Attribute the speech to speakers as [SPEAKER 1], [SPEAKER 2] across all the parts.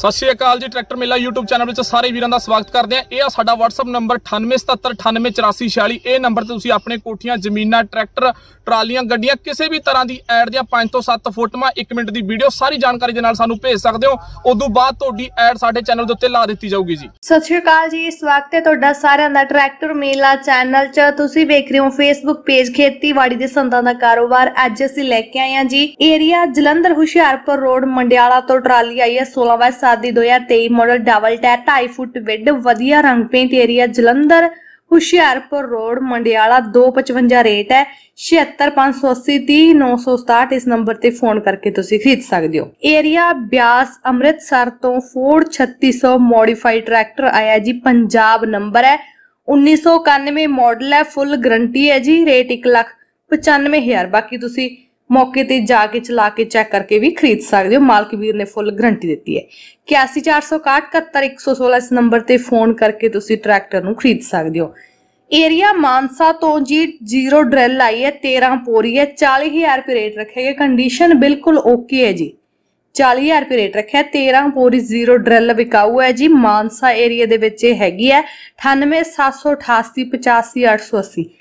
[SPEAKER 1] ਸਤਿ ਸ਼੍ਰੀ ਅਕਾਲ ਜੀ ਟਰੈਕਟਰ ਮੇਲਾ YouTube ਚੈਨਲ ਵਿੱਚ ਸਾਰੇ ਵੀਰਾਂ ਦਾ ਸਵਾਗਤ ਕਰਦੇ ਆ ਇਹ ਆ ਸਾਡਾ WhatsApp ਨੰਬਰ 9877988446 ਇਹ ਨੰਬਰ ਤੇ ਤੁਸੀਂ ਆਪਣੇ ਕੋਠੀਆਂ ਜ਼ਮੀਨਾਂ ਟਰੈਕਟਰ ਟਰਾਲੀਆਂ ਗੱਡੀਆਂ ਕਿਸੇ ਵੀ ਤਰ੍ਹਾਂ ਦੀ ਐਡ ਦੀਆਂ 5 ਤੋਂ 7 ਫੋਟੋਆਂ 1 ਮਿੰਟ ਦੀ ਵੀਡੀਓ ਸਾਰੀ ਜਾਣਕਾਰੀ ਦੇ ਨਾਲ ਸਾਨੂੰ ਭੇਜ ਸਕਦੇ ਹੋ ਉਦੋਂ ਬਾਅਦ ਤੁਹਾਡੀ ਐਡ ਸਾਡੇ ਚੈਨਲ ਦੇ ਉੱਤੇ ਲਾ ਦਿੱਤੀ ਜਾਊਗੀ ਜੀ ਸਤਿ ਸ਼੍ਰੀ ਅਕਾਲ ਜੀ ਇਸ ਹੈ ਤੁਹਾਡਾ ਸਾਰਿਆਂ ਦਾ ਟਰੈਕਟਰ ਮੇਲਾ ਚੈਨਲ 'ਚ ਤੁਸੀਂ ਵੇਖ ਰਹੇ ਹੋ ਫੇਸਬੁੱਕ ਪੇਜ ਖੇਤੀਬਾੜੀ ਦੇ ਸੰਦਾਂ ਦਾ ਕਾਰੋਬਾਰ ਅੱਜ ਅਸੀਂ ਲੈ ਕੇ ਆਏ ਆ ਜੀ ਏਰੀਆ ਜਲੰਧਰ ਹੁਸ਼ਿਆਰਪੁਰ ਰੋਡ ਮੰਡਿਆਲਾ ਤੋਂ ਟਰਾਲੀ ਆਈ ਹੈ 16 ਸਾਦੀ ਦੀ 2023 model double tyre 2.5 foot wide ਵਧੀਆ ਰੰਗ paint area Jalandhar Hoshiarpur road Mandiala 255 rate ਹੈ 7658030967 ਇਸ ਨੰਬਰ ਤੇ ਫੋਨ ਕਰਕੇ ਤੁਸੀਂ ਖਰੀਦ ਸਕਦੇ ਹੋ ਏਰੀਆ ਬਿਆਸ ਅੰਮ੍ਰਿਤਸਰ ਤੋਂ ਫੋਰਡ 3600 ਮੋਡੀਫਾਈਡ ਟਰੈਕਟਰ ਆਇਆ ਜੀ ਪੰਜਾਬ ਨੰਬਰ ਹੈ 1991 ਮਾਡਲ ਹੈ ਫੁੱਲ ਗਰੰਟੀ ਹੈ ਜੀ ਰੇਟ 1 ਲੱਖ 95000 ਬਾਕੀ ਤੁਸੀਂ ਮੌਕੇ ਤੇ ਜਾ ਕੇ ਚਲਾ ਕੇ ਚੈੱਕ ਕਰਕੇ ਵੀ ਖਰੀਦ ਸਕਦੇ ਹੋ ਮਾਲਕ ਵੀਰ ਨੇ ਫੁੱਲ ਗਰੰਟੀ ਦਿੱਤੀ ਹੈ 8146671116 ਇਸ ਨੰਬਰ ਤੇ ਫੋਨ ਕਰਕੇ ਤੁਸੀਂ ਟਰੈਕਟਰ ਨੂੰ ਖਰੀਦ ਸਕਦੇ ਹੋ ਏਰੀਆ ਮਾਨਸਾ ਤੋਂ ਜੀ ਜ਼ੀਰੋ ਡ੍ਰਿਲ ਆਈ ਹੈ 13 ਪੋਰੀ ਹੈ 40000 ਰੁਪਏ ਰੇਟ ਰੱਖਿਆ ਕੰਡੀਸ਼ਨ ਬਿਲਕੁਲ ਓਕੇ ਹੈ ਜੀ 40000 ਰੁਪਏ ਰੇਟ ਰੱਖਿਆ 13 ਪੋਰੀ ਜ਼ੀਰੋ ਡ੍ਰਿਲ ਵਿਕਾਊ ਹੈ ਜੀ ਮਾਨਸਾ ਏਰੀਆ ਦੇ ਵਿੱਚ ਇਹ ਹੈਗੀ ਹੈ 9878855880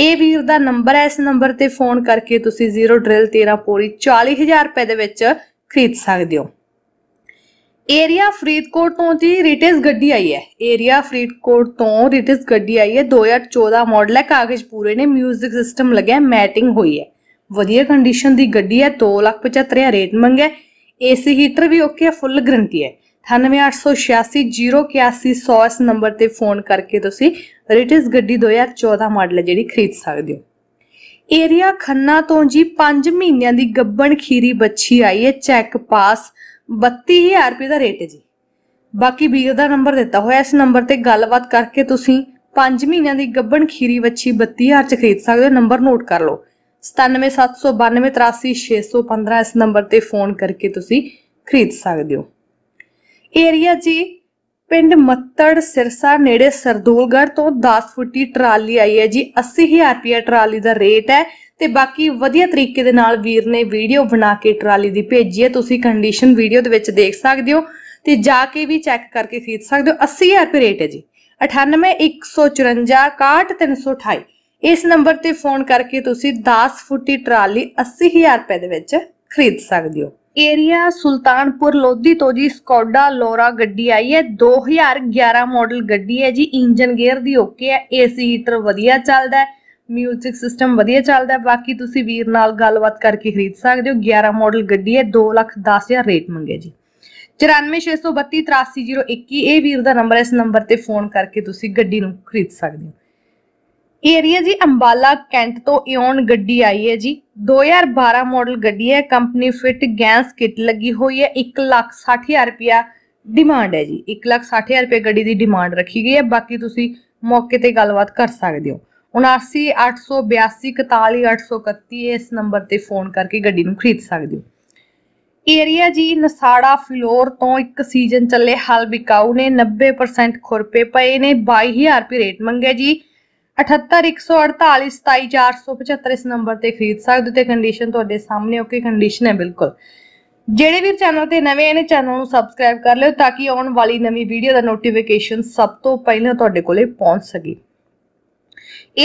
[SPEAKER 1] ਇਹ ਵੀਰ ਦਾ ਨੰਬਰ ਹੈ ਇਸ ਨੰਬਰ ਤੇ ਫੋਨ ਕਰਕੇ ਤੁਸੀਂ 0 ਡ੍ਰਿਲ 13 ਪੂਰੀ 40000 ਰੁਪਏ ਦੇ ਵਿੱਚ ਖਰੀਦ ਸਕਦੇ ਹੋ ਏਰੀਆ ਫਰੀਦਕੋਟ ਤੋਂ ਜੀ ਰਿਟੇਸ ਗੱਡੀ ਆਈ ਹੈ ਏਰੀਆ ਫਰੀਦਕੋਟ ਤੋਂ ਰਿਟੇਸ ਗੱਡੀ ਆਈ ਹੈ 2014 ਮਾਡਲ ਹੈ ਕਾਗਜ਼ ਪੂਰੇ ਨੇ 뮤직 ਸਿਸਟਮ ਲੱਗਿਆ ਮੈਟਿੰਗ ਹੋਈ ਹੈ ਵਧੀਆ ਕੰਡੀਸ਼ਨ ਦੀ ਗੱਡੀ ਹੈ 275000 ਰੇਟ ਮੰਗਿਆ ਏਸੀ ਹੀਟਰ ਵੀ ਓਕੇ ਹੈ ਫੁੱਲ ਗਰੰਟੀ ਹੈ 9886808100 ਇਸ ਨੰਬਰ ਤੇ ਫੋਨ ਕਰਕੇ ਤੁਸੀਂ ਰਿਟਿਸ ਗੱਡੀ 2014 ਮਾਡਲ ਜਿਹੜੀ ਖਰੀਦ ਸਕਦੇ ਹੋ ਏਰੀਆ ਖੰਨਾ ਤੋਂ ਜੀ 5 ਮਹੀਨਿਆਂ ਦੀ ਗੱਬਣ ਖੀਰੀ ਬੱਚੀ ਆਈ ਹੈ ਚੈੱਕ ਪਾਸ 32000 ਰੁਪਏ ਦਾ ਰੇਟ ਹੈ ਜੀ ਬਾਕੀ ਵੀਰ ਦਾ ਨੰਬਰ ਦਿੱਤਾ ਹੋਇਆ ਇਸ ਨੰਬਰ ਤੇ ਗੱਲਬਾਤ ਕਰਕੇ ਤੁਸੀਂ 5 ਮਹੀਨਿਆਂ ਦੀ ਗੱਬਣ ਖੀਰੀ ਬੱਚੀ 32000 ਚ ਖਰੀਦ ਸਕਦੇ ਹੋ ਨੰਬਰ ਨੋਟ ਕਰ ਲਓ 9772983615 ਇਸ ਨੰਬਰ ਤੇ ਫੋਨ ਕਰਕੇ ਤੁਸੀਂ ਖਰੀਦ ਸਕਦੇ ਹੋ ਏਰੀਆ ਜੀ ਪਿੰਡ ਮੱਤੜ ਸਿਰਸਾ ਨੇੜੇ ਸਰਦੂਲਗੜ ਤੋਂ 10 ਫੁੱਟੀ ਟਰਾਲੀ ਆਈ ਹੈ ਜੀ 80000 ਰੁਪਏ ਟਰਾਲੀ ਦਾ ਰੇਟ ਹੈ ਤੇ ਬਾਕੀ ਵਧੀਆ ਤਰੀਕੇ ਦੇ ਨਾਲ ਵੀਰ ਨੇ ਵੀਡੀਓ ਬਣਾ ਕੇ ਟਰਾਲੀ ਦੀ ਭੇਜੀ ਹੈ ਤੁਸੀਂ ਕੰਡੀਸ਼ਨ ਵੀਡੀਓ ਦੇ ਵਿੱਚ ਦੇਖ ਸਕਦੇ ਹੋ ਤੇ ਜਾ ਕੇ ਵੀ ਚੈੱਕ ਕਰਕੇ ਖਰੀਦ ਸਕਦੇ ਹੋ 80000 ਰੁਪਏ ਰੇਟ ਹੈ ਜੀ 9814561328 ਇਸ ਨੰਬਰ ਤੇ ਫੋਨ ਕਰਕੇ ਤੁਸੀਂ 10 ਫੁੱਟੀ ਟਰਾਲੀ 80000 ਰੁਪਏ ਦੇ ਵਿੱਚ ਖਰੀਦ ਸਕਦੇ ਹੋ ਏਰੀਆ ਸੁਲਤਾਨਪੁਰ ਲੋਧੀ ਤੋਂ ਜੀ ਸਕੋਡਾ ਲੋਰਾ ਗੱਡੀ ਆਈ ਹੈ 2011 ਮਾਡਲ ਗੱਡੀ ਹੈ ਜੀ ਇੰਜਨ ਗੇਅਰ ਦੀ ਓਕੇ ਹੈ ਏਸੀ ਹੀਟਰ ਵਧੀਆ ਚੱਲਦਾ ਹੈ ਮਿਊਜ਼ਿਕ ਸਿਸਟਮ ਵਧੀਆ ਚੱਲਦਾ ਹੈ ਬਾਕੀ ਤੁਸੀਂ ਵੀਰ ਨਾਲ ਗੱਲਬਾਤ ਕਰਕੇ ਖਰੀਦ ਸਕਦੇ ਹੋ 11 ਮਾਡਲ ਗੱਡੀ ਹੈ 2 ਲੱਖ 10000 ਰੇਟ ਮੰਗੇ ਜੀ 9462383021 ਇਹ ਵੀਰ ਦਾ ਨੰਬਰ ਹੈ ਇਸ ਨੰਬਰ ਤੇ ਫੋਨ ਕਰਕੇ ਤੁਸੀਂ ਗੱਡੀ ਨੂੰ ਖਰੀਦ ਸਕਦੇ ਹੋ ਏਰੀਆ ਜੀ ਅੰਬਾਲਾ ਕੈਂਟ ਤੋਂ ਇਓਨ ਗੱਡੀ ਆਈ ਹੈ ਜੀ 2012 ਮਾਡਲ ਗੱਡੀ ਹੈ ਕੰਪਨੀ ਫਿਟ ਗੈਸ ਕਿਟ ਲੱਗੀ ਹੋਈ ਹੈ 1,60,000 ਰੁਪਿਆ ਡਿਮਾਂਡ ਹੈ ਜੀ 1,60,000 ਰੁਪਏ ਗੱਡੀ ਦੀ ਡਿਮਾਂਡ ਰੱਖੀ ਗਈ ਹੈ ਬਾਕੀ ਤੁਸੀਂ ਮੌਕੇ ਤੇ ਗੱਲਬਾਤ ਕਰ ਸਕਦੇ ਹੋ 79882441831 ਇਸ ਨੰਬਰ ਤੇ ਫੋਨ ਕਰਕੇ ਗੱਡੀ ਨੂੰ ਖਰੀਦ ਸਕਦੇ ਹੋ ਏਰੀਆ ਜੀ ਨਸਾੜਾ ਫਲੋਰ ਤੋਂ ਇੱਕ ਸੀਜ਼ਨ ਚੱਲੇ ਹਲ ਵਿਕਾਉ ਨੇ 90% ਖੁਰਪੇ ਪਏ ਨੇ 22000 ਰੁਪਏ ਰੇਟ ਮੰਗਿਆ ਜੀ 78148 ਇਸ ਨੰਬਰ ਤੇ ਖਰੀਦ ਸਕਦੇ ਤੇ ਕੰਡੀਸ਼ਨ ਤੁਹਾਡੇ ਸਾਹਮਣੇ ਓਕੇ ਕੰਡੀਸ਼ਨ ਹੈ ਬਿਲਕੁਲ ਜਿਹੜੇ ਵੀ ਚੈਨਲ ਤੇ ਨਵੇਂ ਨੇ ਚੈਨਲ ਨੂੰ ਸਬਸਕ੍ਰਾਈਬ ਕਰ ਲਿਓ ਤਾਂ ਕਿ ਆਉਣ ਵਾਲੀ ਨਵੀਂ ਵੀਡੀਓ ਦਾ ਨੋਟੀਫਿਕੇਸ਼ਨ ਸਭ ਤੋਂ ਪਹਿਲਾਂ ਤੁਹਾਡੇ ਕੋਲੇ ਪਹੁੰਚ ਸਕੇ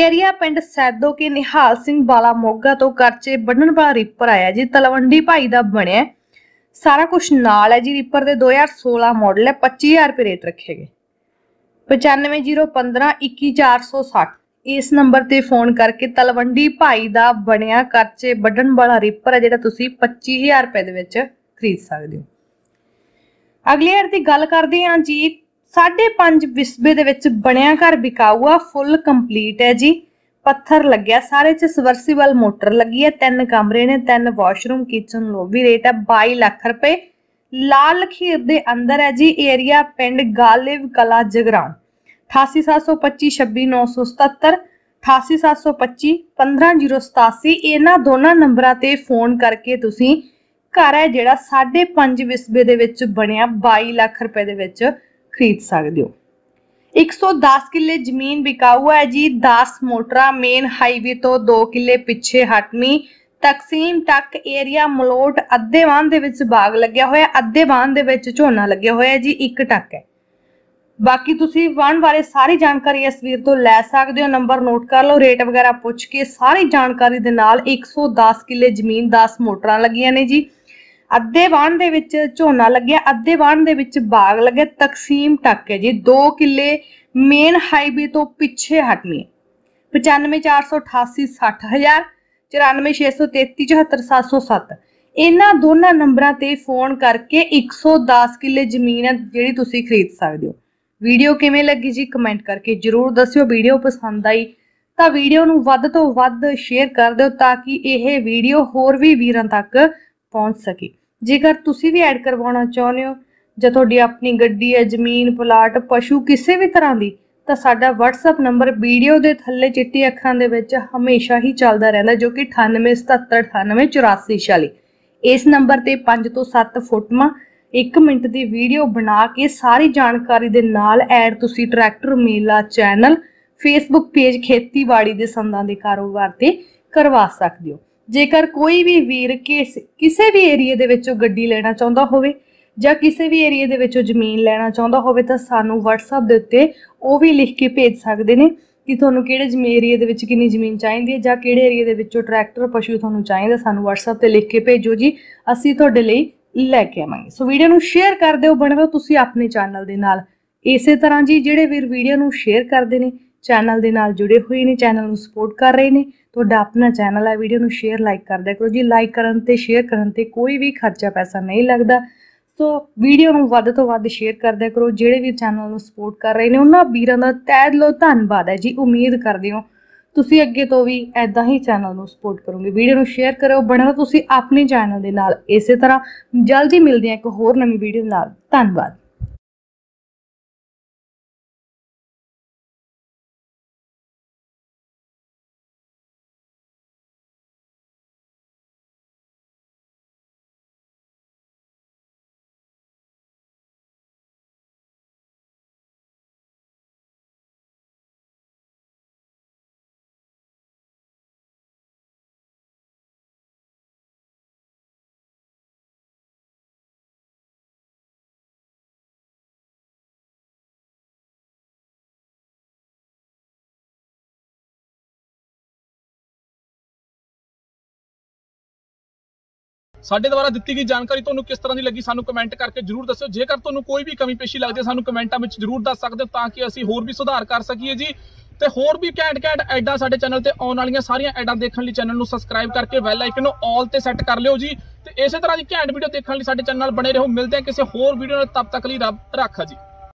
[SPEAKER 1] ਏਰੀਆ ਪਿੰਡ ਸੈਦੋ ਕੇ ਨਿਹਾਲ ਸਿੰਘ ਬਾਲਾ ਮੋਗਾ ਤੋਂ ਕਰਚੇ ਬੰਨਣ ਵਾਲਾ ਰੀਪਰ ਆਇਆ ਜੀ ਤਲਵੰਡੀ ਭਾਈ ਦਾ ਬਣਿਆ ਸਾਰਾ ਕੁਝ ਨਾਲ ਹੈ ਜੀ ਰੀਪਰ ਦੇ 2016 ਮਾਡਲ ਹੈ 25000 ਰੁਪਏ ਰੇਟ ਰੱਖੇ ਗਏ 95015 21460 ਇਸ ਨੰਬਰ ਤੇ ਫੋਨ ਕਰਕੇ ਤਲਵੰਡੀ ਭਾਈ ਦਾ ਬਣਿਆ ਕਰਚੇ ਵੱਡਣ ਵਾਲਾ ਰੀਪਰ ਹੈ ਜਿਹੜਾ ਤੁਸੀਂ 25000 ਰੁਪਏ ਦੇ ਵਿੱਚ ਖਰੀਦ ਸਕਦੇ ਹੋ ਅਗਲੇ ਹਰ ਦੀ ਗੱਲ ਕਰਦੇ ਹਾਂ ਜੀ 5.5 ਵਿਸਬੇ ਦੇ ਵਿੱਚ ਬਣਿਆ ਘਰ ਵਿਕਾਊਆ ਫੁੱਲ ਕੰਪਲੀਟ ਹੈ ਜੀ ਪੱਥਰ ਲੱਗਿਆ ਸਾਰੇ ਚ ਸਵਰਸੀਬਲ ਮੋਟਰ ਲੱਗੀ ਹੈ ਤਿੰਨ ਕਮਰੇ ਨੇ ਤਿੰਨ ਵਾਸ਼ਰੂਮ ਕਿਚਨ ਲੋਬੀ ਰੇਟ ਹੈ 22 ਲੱਖ ਰੁਪਏ ਲਾਲ ਖੀਰ ਦੇ ਅੰਦਰ ਹੈ ਜੀ ਏਰੀਆ ਪਿੰਡ ਗਾਲਿਵ ਕਲਾ ਜਗਰਾਉਂ 8872526977 8872515087 ਇਹਨਾਂ ਦੋਨਾਂ ਨੰਬਰਾਂ ਤੇ ਫੋਨ ਕਰਕੇ ਤੁਸੀਂ ਘਰ ਹੈ ਜਿਹੜਾ 5.5 ਵਿਸਬੇ ਦੇ ਵਿੱਚ ਬਣਿਆ 22 ਲੱਖ ਰੁਪਏ ਦੇ ਵਿੱਚ ਖਰੀਦ ਸਕਦੇ ਹੋ 110 ਕਿੱਲੇ ਜ਼ਮੀਨ ਵਿਕਾਊ ਹੈ ਜੀ 10 ਮੋਟਰਾ ਮੇਨ ਹਾਈਵੇ ਤੋਂ 2 ਕਿੱਲੇ ਪਿੱਛੇ ਹਟਮੀ ਤਕਸੀਮ ਟੱਕ ਏਰੀਆ ਮਲੋਟ ਅੱਧੇ ਵਾਹਨ ਦੇ ਵਿੱਚ ਬਾਗ ਲੱਗਿਆ ਹੋਇਆ ਅੱਧੇ ਵਾਹਨ ਦੇ ਵਿੱਚ ਝੋਨਾ ਲੱਗਿਆ ਹੋਇਆ ਜੀ ਇੱਕ ਟੱਕ ਹੈ ਬਾਕੀ ਤੁਸੀਂ ਵਣ ਬਾਰੇ ਸਾਰੀ ਜਾਣਕਾਰੀ ਇਸ ਵੀਰ ਤੋਂ ਲੈ ਸਕਦੇ ਹੋ ਨੰਬਰ ਨੋਟ ਕਰ ਲਓ ਰੇਟ ਵਗੈਰਾ ਪੁੱਛ ਕੇ ਸਾਰੀ ਜਾਣਕਾਰੀ ਦੇ ਨਾਲ 110 ਕਿੱਲੇ ਜ਼ਮੀਨ 10 ਮੋਟਰਾਂ ਲੱਗੀਆਂ ਨੇ ਜੀ ਅੱਧੇ ਵਾਣ ਦੇ ਵਿੱਚ ਝੋਨਾ ਲੱਗਿਆ ਅੱਧੇ ਵਾਣ ਦੇ ਵਿੱਚ ਬਾਗ ਲੱਗੇ ਤਕਸੀਮ ਟੱਕ ਹੈ ਜੀ 2 ਕਿੱਲੇ ਮੇਨ ਹਾਈਵੇ ਤੋਂ ਪਿੱਛੇ ਹਟਣੀ 9548860000 9463374707 ਇਹਨਾਂ ਦੋਨਾਂ ਨੰਬਰਾਂ ਤੇ ਫੋਨ ਕਰਕੇ 110 ਕਿੱਲੇ ਜ਼ਮੀਨ ਹੈ ਜਿਹੜੀ ਤੁਸੀਂ ਖਰੀਦ ਸਕਦੇ ਹੋ ਵੀਡੀਓ ਕਿਵੇਂ ਲੱਗੀ ਜੀ ਕਮੈਂਟ ਕਰਕੇ ਜਰੂਰ ਦੱਸਿਓ ਵੀਡੀਓ ਪਸੰਦ ਆਈ ਤਾਂ ਵੀਡੀਓ ਨੂੰ ਵੱਧ ਤੋਂ ਵੱਧ ਸ਼ੇਅਰ ਕਰ ਦਿਓ ਤਾਂ ਕਿ ਇਹ ਵੀਡੀਓ ਹੋਰ ਵੀ ਵੀਰਾਂ ਤੱਕ ਪਹੁੰਚ ਸਕੇ ਜੇਕਰ ਤੁਸੀਂ ਵੀ ਐਡ ਕਰਵਾਉਣਾ ਚਾਹੁੰਦੇ ਹੋ ਜੇ ਤੁਹਾਡੀ ਆਪਣੀ ਗੱਡੀ ਹੈ ਜ਼ਮੀਨ ਪਲਾਟ ਪਸ਼ੂ ਕਿਸੇ ਵੀ ਤਰ੍ਹਾਂ ਦੀ ਤਾਂ ਸਾਡਾ WhatsApp ਨੰਬਰ ਵੀਡੀਓ ਦੇ ਥੱਲੇ ਚਿੱਟੀ ਅੱਖਾਂ ਦੇ ਵਿੱਚ ਹਮੇਸ਼ਾ ਹੀ ਚੱਲਦਾ ਰਹਿੰਦਾ ਜੋ ਕਿ 9877989446 ਇਸ ਨੰਬਰ ਤੇ 5 ਤੋਂ 7 ਫੋਟੋਆਂ 1 ਮਿੰਟ ਦੀ ਵੀਡੀਓ ਬਣਾ ਕੇ ਸਾਰੀ ਜਾਣਕਾਰੀ ਦੇ ਨਾਲ ਐਡ ਤੁਸੀਂ ਟਰੈਕਟਰ ਮੇਲਾ ਚੈਨਲ ਫੇਸਬੁੱਕ ਪੇਜ ਖੇਤੀਬਾੜੀ ਦੇ ਸੰਦਾਂ ਦੇ ਕਾਰੋਬਾਰ ਤੇ ਕਰਵਾ ਸਕਦੇ ਹੋ ਜੇਕਰ ਕੋਈ ਵੀ ਵੀਰ ਕਿਸੇ ਵੀ ਏਰੀਆ ਦੇ ਵਿੱਚੋਂ ਗੱਡੀ ਲੈਣਾ ਚਾਹੁੰਦਾ ਹੋਵੇ ਜਾਂ ਕਿਸੇ ਵੀ ਏਰੀਆ ਦੇ ਵਿੱਚੋਂ ਜ਼ਮੀਨ ਲੈਣਾ ਚਾਹੁੰਦਾ ਹੋਵੇ ਤਾਂ ਸਾਨੂੰ WhatsApp ਦੇ ਉੱਤੇ ਉਹ ਵੀ ਲਿਖ ਕੇ ਭੇਜ ਸਕਦੇ ਨੇ ਕਿ ਤੁਹਾਨੂੰ ਕਿਹੜੇ ਜ਼ਮੀਨ ਏਰੀਆ ਦੇ ਵਿੱਚ ਕਿੰਨੀ ਜ਼ਮੀਨ ਚਾਹੀਦੀ ਹੈ ਜਾਂ ਕਿਹੜੇ ਏਰੀਆ ਦੇ ਵਿੱਚੋਂ ਟਰੈਕਟਰ ਪਸ਼ੂ ਤੁਹਾਨੂੰ ਚਾਹੀਦਾ ਸਾਨੂੰ WhatsApp ਤੇ ਲਿਖ ਕੇ ਭੇਜੋ ਜੀ ਅਸੀਂ ਤੁਹਾਡੇ ਲਈ ਲੈ ਕੇ ਆਵਾਂਗੇ ਸੋ ਵੀਡੀਓ ਨੂੰ ਸ਼ੇਅਰ ਕਰ ਦਿਓ ਬਣਵੇ ਤੁਸੀਂ ਆਪਣੇ ਚੈਨਲ ਦੇ ਨਾਲ ਇਸੇ ਤਰ੍ਹਾਂ ਜੀ ਜਿਹੜੇ ਵੀਰ ਵੀਡੀਓ ਨੂੰ ਸ਼ੇਅਰ ਕਰਦੇ ਨੇ ਚੈਨਲ ਦੇ ਨਾਲ ਜੁੜੇ ਹੋਏ ਨੇ ਚੈਨਲ ਨੂੰ ਸਪੋਰਟ ਕਰ ਰਹੇ ਨੇ ਤੁਹਾਡਾ ਆਪਣਾ ਚੈਨਲ ਹੈ ਵੀਡੀਓ ਨੂੰ ਸ਼ੇਅਰ ਲਾਈਕ ਕਰ ਦਿਆ ਕਰੋ ਜੀ ਲਾਈਕ ਕਰਨ ਤੇ ਸ਼ੇਅਰ ਕਰਨ ਤੇ ਕੋਈ ਵੀ ਖਰਚਾ ਪੈਸਾ ਨਹੀਂ ਲੱਗਦਾ ਸੋ ਵੀਡੀਓ ਨੂੰ ਵੱਧ ਤੋਂ ਵੱਧ ਸ਼ੇਅਰ ਕਰ ਦਿਆ ਕਰੋ ਜਿਹੜੇ ਵੀ ਚੈਨਲ ਨੂੰ ਸਪੋਰਟ ਕਰ ਰਹੇ ਨੇ ਉਹਨਾਂ ਵੀਰਾਂ ਦਾ ਤਹਿ ਦਿਲੋਂ ਧੰਨਵਾਦ ਹੈ ਜੀ ਉਮੀਦ ਕਰਦੇ ਹਾਂ ਤੁਸੀਂ ਅੱਗੇ ਤੋਂ ਵੀ ਐਦਾਂ ਹੀ ਚੈਨਲ ਨੂੰ ਸਪੋਰਟ ਕਰੋਗੇ ਵੀਡੀਓ ਨੂੰ ਸ਼ੇਅਰ ਕਰੋ ਬਣਾ ਤੁਸੀਂ ਆਪਣੇ ਚੈਨਲ ਦੇ ਨਾਲ ਇਸੇ ਤਰ੍ਹਾਂ ਜਲਦੀ ਮਿਲਦੇ ਹਾਂ ਇੱਕ ਹੋਰ ਨਵੀਂ ਵੀਡੀਓ ਨਾਲ ਧੰਨਵਾਦ ਸਾਡੇ ਦੁਆਰਾ ਦਿੱਤੀ ਗਈ ਜਾਣਕਾਰੀ ਤੁਹਾਨੂੰ ਕਿਸ ਤਰ੍ਹਾਂ ਦੀ ਲੱਗੀ ਸਾਨੂੰ ਕਮੈਂਟ ਕਰਕੇ ਜਰੂਰ ਦੱਸਿਓ ਜੇਕਰ ਤੁਹਾਨੂੰ ਕੋਈ ਵੀ ਕਮੀ ਪੇਸ਼ੀ ਲੱਗਦੀ ਹੈ ਸਾਨੂੰ ਕਮੈਂਟਾਂ ਵਿੱਚ ਜਰੂਰ ਦੱਸ ਸਕਦੇ ਹੋ ਤਾਂ ਕਿ ਅਸੀਂ ਹੋਰ ਵੀ ਸੁਧਾਰ ਕਰ ਸਕੀਏ ਜੀ ਤੇ ਹੋਰ ਵੀ ਘੈਂਟ ਘੈਂਟ ਐਡਾਂ ਸਾਡੇ ਚੈਨਲ ਤੇ ਆਉਣ ਵਾਲੀਆਂ ਸਾਰੀਆਂ ਐਡਾਂ ਦੇਖਣ ਲਈ ਚੈਨਲ ਨੂੰ ਸਬਸਕ੍ਰਾਈਬ ਕਰਕੇ ਬੈਲ ਆਈਕਨ ਨੂੰ ਆਲ ਤੇ ਸੈੱਟ ਕਰ ਲਿਓ ਜੀ ਤੇ ਇਸੇ ਤਰ੍ਹਾਂ ਦੀ ਘੈਂਟ ਵੀਡੀਓ ਦੇਖਣ ਲਈ ਸਾਡੇ ਚੈਨਲ ਨਾਲ ਬਣੇ ਰਹੋ ਮਿਲਦੇ ਹਾਂ ਕਿਸੇ ਹੋਰ ਵੀਡੀਓ ਨਾਲ ਤਦ ਤੱਕ ਲਈ ਰੱਬ ਰੱਖਾ ਜੀ